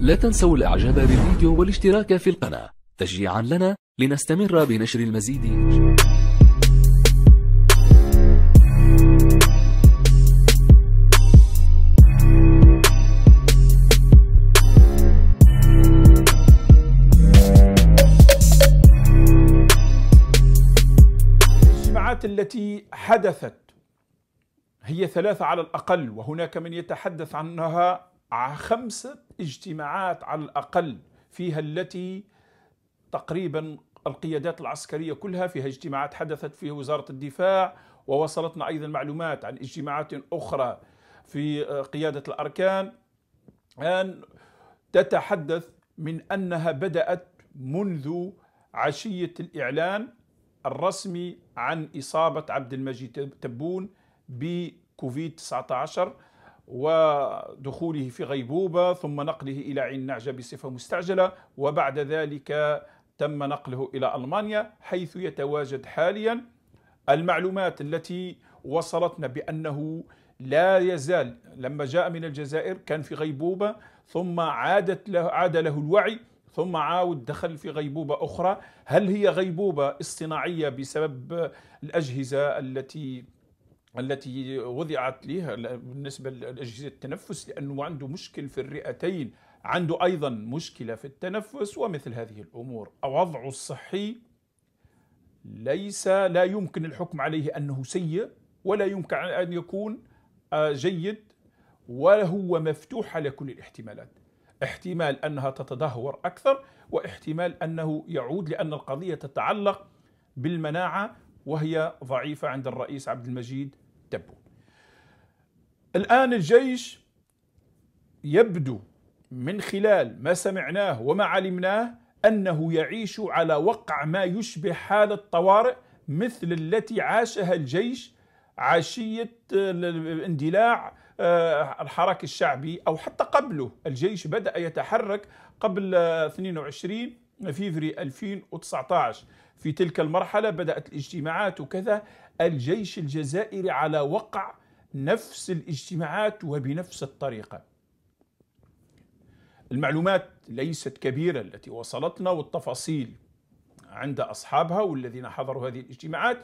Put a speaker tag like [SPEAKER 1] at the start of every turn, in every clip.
[SPEAKER 1] لا تنسوا الإعجاب بالفيديو والاشتراك في القناة تشجيعا لنا لنستمر بنشر المزيد التي حدثت هي ثلاثة على الأقل وهناك من يتحدث عنها خمسة اجتماعات على الأقل فيها التي تقريبا القيادات العسكرية كلها فيها اجتماعات حدثت في وزارة الدفاع ووصلتنا أيضا معلومات عن اجتماعات أخرى في آه، قيادة الأركان أن تتحدث من أنها بدأت منذ عشية الإعلان الرسمي عن إصابة عبد المجيد تبون بكوفيد 19 ودخوله في غيبوبة ثم نقله إلى عين نعجة بصفة مستعجلة وبعد ذلك تم نقله إلى ألمانيا حيث يتواجد حاليا المعلومات التي وصلتنا بأنه لا يزال لما جاء من الجزائر كان في غيبوبة ثم عادت له عاد له الوعي ثم عاود دخل في غيبوبة أخرى هل هي غيبوبة اصطناعية بسبب الأجهزة التي التي وضعت ليها بالنسبة لأجهزة التنفس لأنه عنده مشكل في الرئتين عنده أيضا مشكلة في التنفس ومثل هذه الأمور وضعه الصحي ليس لا يمكن الحكم عليه أنه سيء ولا يمكن أن يكون آه، جيد وهو مفتوح على كل الاحتمالات احتمال أنها تتدهور أكثر واحتمال أنه يعود لأن القضية تتعلق بالمناعة وهي ضعيفة عند الرئيس عبد المجيد تبون الآن الجيش يبدو من خلال ما سمعناه وما علمناه أنه يعيش على وقع ما يشبه حالة طوارئ مثل التي عاشها الجيش عشية اندلاع آه، الحراك الشعبي أو حتى قبله الجيش بدأ يتحرك قبل 22 آه، فيفري 2019 في تلك المرحلة بدأت الاجتماعات وكذا الجيش الجزائري على وقع نفس الاجتماعات وبنفس الطريقة المعلومات ليست كبيرة التي وصلتنا والتفاصيل عند أصحابها والذين حضروا هذه الاجتماعات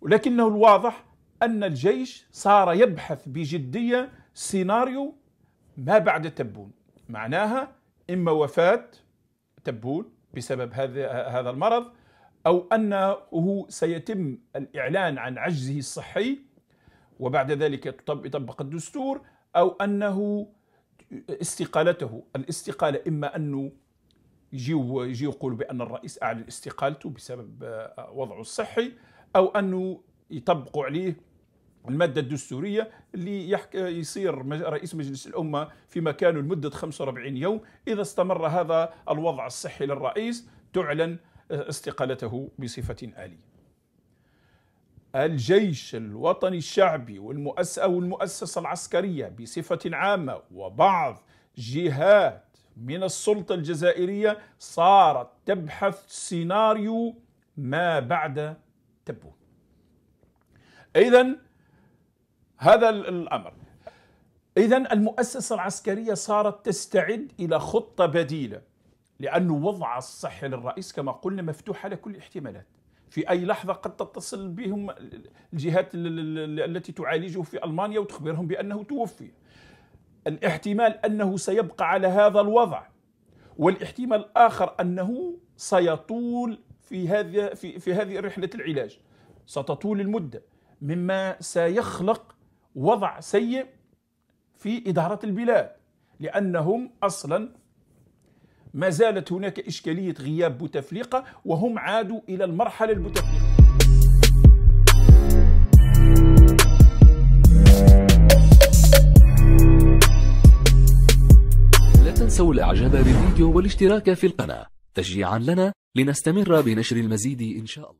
[SPEAKER 1] ولكنه الواضح أن الجيش صار يبحث بجدية سيناريو ما بعد تبون معناها إما وفاة تبون بسبب هذا هذا المرض او انه سيتم الاعلان عن عجزه الصحي وبعد ذلك يطبق الدستور او انه استقالته الاستقاله اما انه يجيو يجي يقولوا بان الرئيس اعلن استقالته بسبب وضعه الصحي او انه يطبقوا عليه المادة الدستورية اللي يحك... يصير رئيس مجلس الأمة في مكانه لمدة 45 يوم إذا استمر هذا الوضع الصحي للرئيس تعلن استقالته بصفة آلية الجيش الوطني الشعبي والمؤسسة والمؤسسة العسكرية بصفة عامة وبعض جهات من السلطة الجزائرية صارت تبحث سيناريو ما بعد تبون إذا هذا الأمر إذا المؤسسة العسكرية صارت تستعد إلى خطة بديلة لأن وضع الصحي للرئيس كما قلنا مفتوح على كل الاحتمالات في أي لحظة قد تتصل بهم الجهات التي تعالجه في ألمانيا وتخبرهم بأنه توفي الاحتمال أنه سيبقى على هذا الوضع والاحتمال الآخر أنه سيطول في هذه في, في هذه رحلة العلاج ستطول المدة مما سيخلق وضع سيء في إدارة البلاد لأنهم أصلا ما زالت هناك إشكالية غياب بوتفليقة وهم عادوا إلى المرحلة البوتفليقة لا تنسوا الإعجاب بالفيديو والاشتراك في القناة تشجيعا لنا لنستمر بنشر المزيد إن شاء الله